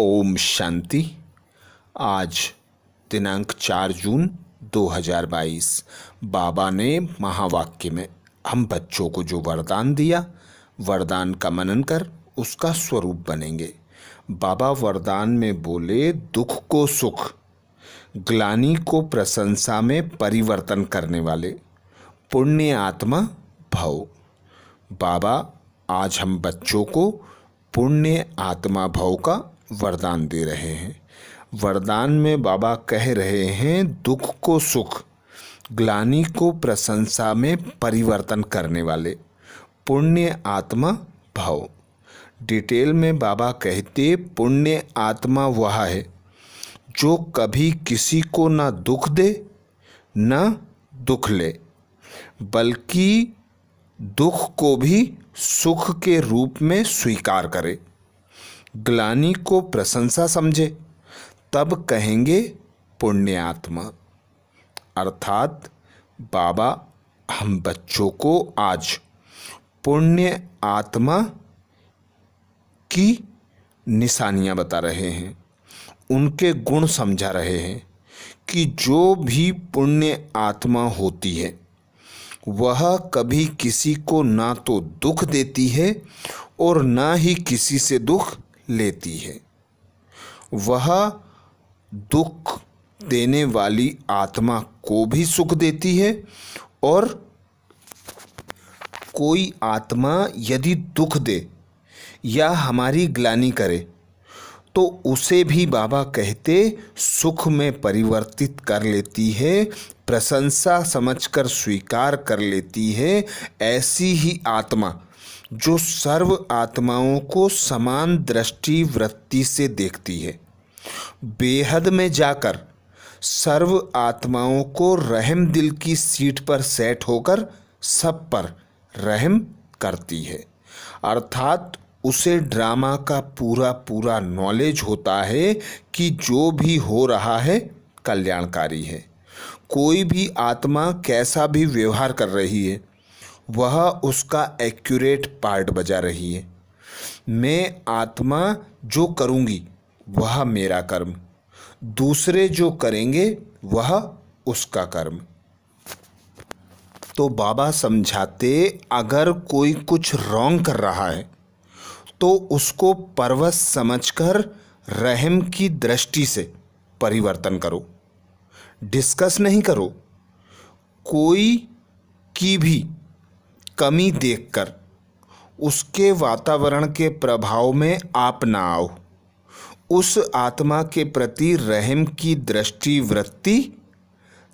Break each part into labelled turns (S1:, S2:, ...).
S1: ओम शांति आज दिनांक चार जून 2022 बाबा ने महावाक्य में हम बच्चों को जो वरदान दिया वरदान का मनन कर उसका स्वरूप बनेंगे बाबा वरदान में बोले दुख को सुख ग्लानी को प्रशंसा में परिवर्तन करने वाले पुण्य आत्मा भव बाबा आज हम बच्चों को पुण्य आत्मा भव का वरदान दे रहे हैं वरदान में बाबा कह रहे हैं दुख को सुख ग्लानी को प्रशंसा में परिवर्तन करने वाले पुण्य आत्मा भाव डिटेल में बाबा कहते पुण्य आत्मा वह है जो कभी किसी को ना दुख दे ना दुख ले बल्कि दुख को भी सुख के रूप में स्वीकार करे ग्लानी को प्रशंसा समझे तब कहेंगे पुण्यात्मा अर्थात बाबा हम बच्चों को आज पुण्य आत्मा की निशानियां बता रहे हैं उनके गुण समझा रहे हैं कि जो भी पुण्य आत्मा होती है वह कभी किसी को ना तो दुख देती है और ना ही किसी से दुख लेती है वह दुख देने वाली आत्मा को भी सुख देती है और कोई आत्मा यदि दुख दे या हमारी ग्लानी करे तो उसे भी बाबा कहते सुख में परिवर्तित कर लेती है प्रशंसा समझकर स्वीकार कर लेती है ऐसी ही आत्मा जो सर्व आत्माओं को समान दृष्टि वृत्ति से देखती है बेहद में जाकर सर्व आत्माओं को रहम दिल की सीट पर सेट होकर सब पर रहम करती है अर्थात उसे ड्रामा का पूरा पूरा नॉलेज होता है कि जो भी हो रहा है कल्याणकारी है कोई भी आत्मा कैसा भी व्यवहार कर रही है वह उसका एक्यूरेट पार्ट बजा रही है मैं आत्मा जो करूँगी वह मेरा कर्म दूसरे जो करेंगे वह उसका कर्म तो बाबा समझाते अगर कोई कुछ रॉन्ग कर रहा है तो उसको परवश समझकर रहम की दृष्टि से परिवर्तन करो डिस्कस नहीं करो कोई की भी कमी देखकर उसके वातावरण के प्रभाव में आप ना आओ उस आत्मा के प्रति रहम की दृष्टि वृत्ति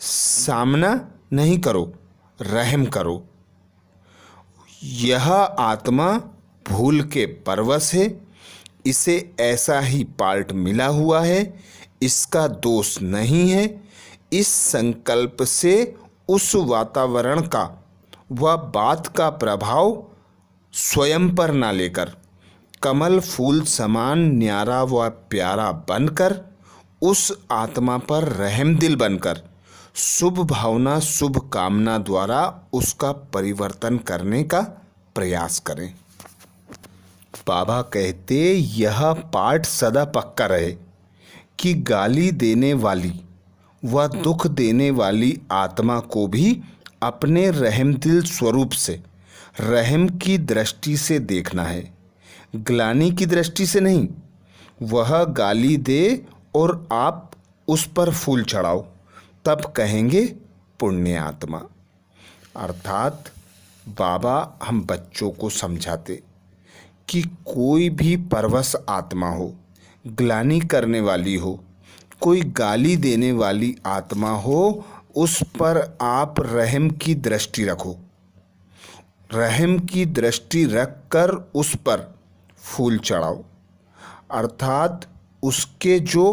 S1: सामना नहीं करो रहम करो यह आत्मा भूल के परवश है इसे ऐसा ही पार्ट मिला हुआ है इसका दोष नहीं है इस संकल्प से उस वातावरण का वह बात का प्रभाव स्वयं पर ना लेकर कमल फूल समान न्यारा व प्यारा बनकर उस आत्मा पर रहम दिल बनकर शुभ भावना शुभ कामना द्वारा उसका परिवर्तन करने का प्रयास करें बाबा कहते यह पाठ सदा पक्का रहे कि गाली देने वाली व वा दुख देने वाली आत्मा को भी अपने रहम दिल स्वरूप से रहम की दृष्टि से देखना है ग्लानी की दृष्टि से नहीं वह गाली दे और आप उस पर फूल चढ़ाओ तब कहेंगे पुण्य आत्मा अर्थात बाबा हम बच्चों को समझाते कि कोई भी परवश आत्मा हो ग्लानी करने वाली हो कोई गाली देने वाली आत्मा हो उस पर आप रहम की दृष्टि रखो रहम की दृष्टि रखकर उस पर फूल चढ़ाओ अर्थात उसके जो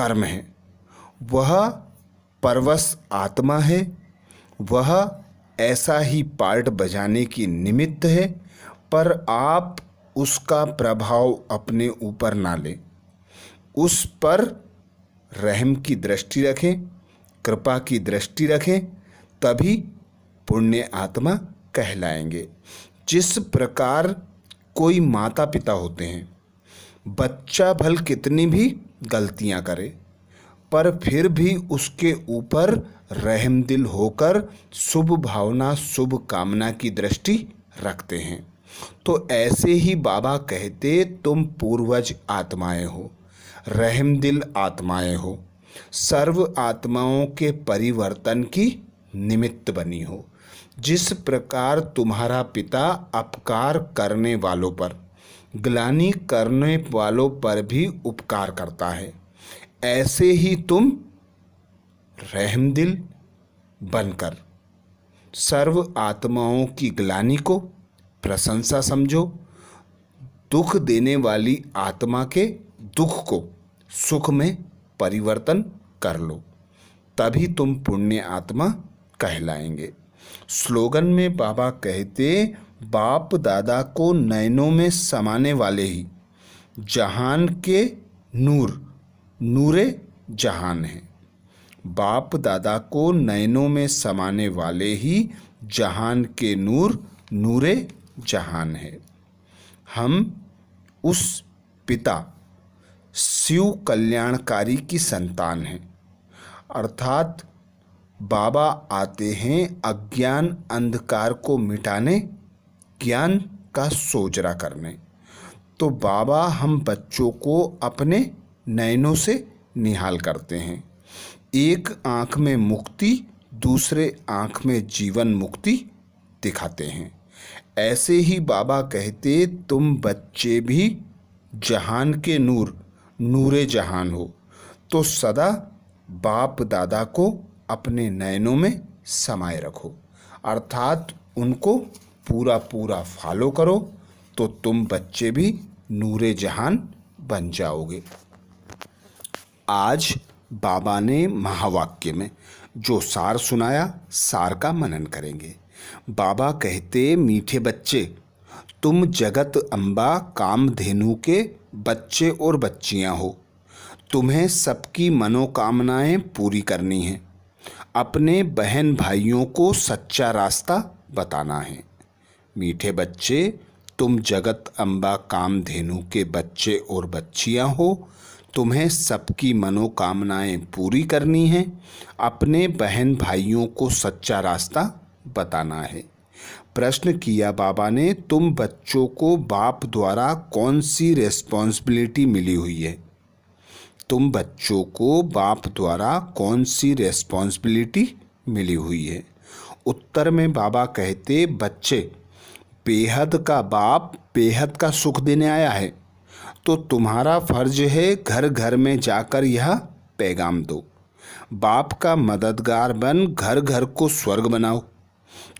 S1: कर्म हैं वह परवश आत्मा है वह ऐसा ही पार्ट बजाने की निमित्त है पर आप उसका प्रभाव अपने ऊपर ना लें उस पर रहम की दृष्टि रखें कृपा की दृष्टि रखें तभी पुण्य आत्मा कहलाएंगे जिस प्रकार कोई माता पिता होते हैं बच्चा भल कितनी भी गलतियां करे पर फिर भी उसके ऊपर रहम दिल होकर शुभ भावना शुभ कामना की दृष्टि रखते हैं तो ऐसे ही बाबा कहते तुम पूर्वज आत्माएं हो रहम दिल आत्माएं हो सर्व आत्माओं के परिवर्तन की निमित्त बनी हो जिस प्रकार तुम्हारा पिता अपकार करने वालों पर ग्लानी करने वालों पर भी उपकार करता है ऐसे ही तुम रहमदिल बनकर सर्व आत्माओं की ग्लानी को प्रशंसा समझो दुख देने वाली आत्मा के दुख को सुख में परिवर्तन कर लो तभी तुम पुण्य आत्मा कहलाएंगे स्लोगन में बाबा कहते बाप दादा को नयनों में समाने वाले ही जहान के नूर नूरे जहान हैं बाप दादा को नयनों में समाने वाले ही जहान के नूर नूरे जहान है हम उस पिता शिव कल्याणकारी की संतान है अर्थात बाबा आते हैं अज्ञान अंधकार को मिटाने ज्ञान का सोजरा करने तो बाबा हम बच्चों को अपने नयनों से निहाल करते हैं एक आँख में मुक्ति दूसरे आँख में जीवन मुक्ति दिखाते हैं ऐसे ही बाबा कहते तुम बच्चे भी जहान के नूर नूरे जहान हो तो सदा बाप दादा को अपने नयनों में समाये रखो अर्थात उनको पूरा पूरा फॉलो करो तो तुम बच्चे भी नूरे जहान बन जाओगे आज बाबा ने महावाक्य में जो सार सुनाया सार का मनन करेंगे बाबा कहते मीठे बच्चे तुम जगत अम्बा कामधेनु के बच्चे और बच्चियां हो तुम्हें सबकी मनोकामनाएं पूरी करनी हैं अपने बहन भाइयों को सच्चा रास्ता बताना है मीठे बच्चे तुम जगत अम्बा कामधेनु के बच्चे और बच्चियां हो तुम्हें सबकी मनोकामनाएं पूरी करनी हैं अपने बहन भाइयों को सच्चा रास्ता बताना है प्रश्न किया बाबा ने तुम बच्चों को बाप द्वारा कौन सी रेस्पॉन्सिबिलिटी मिली हुई है तुम बच्चों को बाप द्वारा कौन सी रेस्पॉन्सिबिलिटी मिली हुई है उत्तर में बाबा कहते बच्चे बेहद का बाप बेहद का सुख देने आया है तो तुम्हारा फर्ज है घर घर में जाकर यह पैगाम दो बाप का मददगार बन घर घर को स्वर्ग बनाओ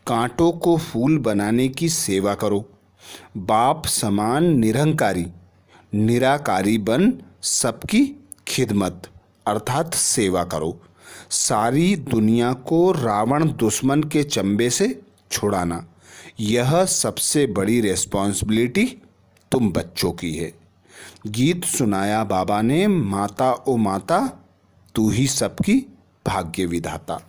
S1: कांटों को फूल बनाने की सेवा करो बाप समान निरहंकारी निराकारी बन सबकी खिदमत अर्थात सेवा करो सारी दुनिया को रावण दुश्मन के चंबे से छुड़ाना यह सबसे बड़ी रिस्पॉन्सिबिलिटी तुम बच्चों की है गीत सुनाया बाबा ने माता ओ माता तू ही सबकी भाग्य विधाता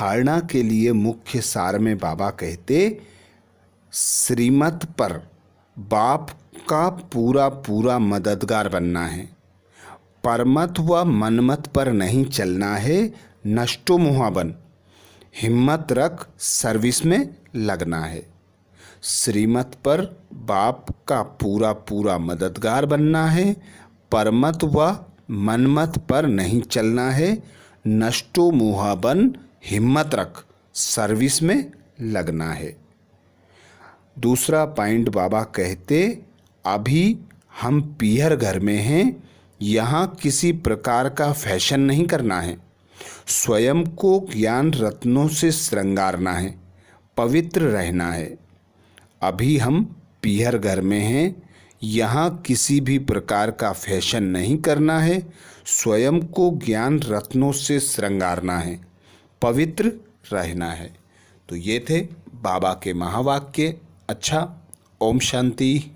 S1: धारणा के लिए मुख्य सार में बाबा कहते श्रीमत पर बाप का पूरा पूरा मददगार बनना है परमत व मनमत पर नहीं चलना है नष्टो मुहा बन हिम्मत रख सर्विस में लगना है श्रीमत पर बाप का पूरा पूरा मददगार बनना है परमत व मनमत पर नहीं चलना है नष्टो मुहा बन हिम्मत रख सर्विस में लगना है दूसरा पॉइंट बाबा कहते अभी हम पीहर घर में हैं यहाँ किसी प्रकार का फैशन नहीं करना है स्वयं को ज्ञान रत्नों से श्रृंगारना है पवित्र रहना है अभी हम पीहर घर में हैं यहाँ किसी भी प्रकार का फैशन नहीं करना है स्वयं को ज्ञान रत्नों से श्रृंगारना है पवित्र रहना है तो ये थे बाबा के महावाक्य अच्छा ओम शांति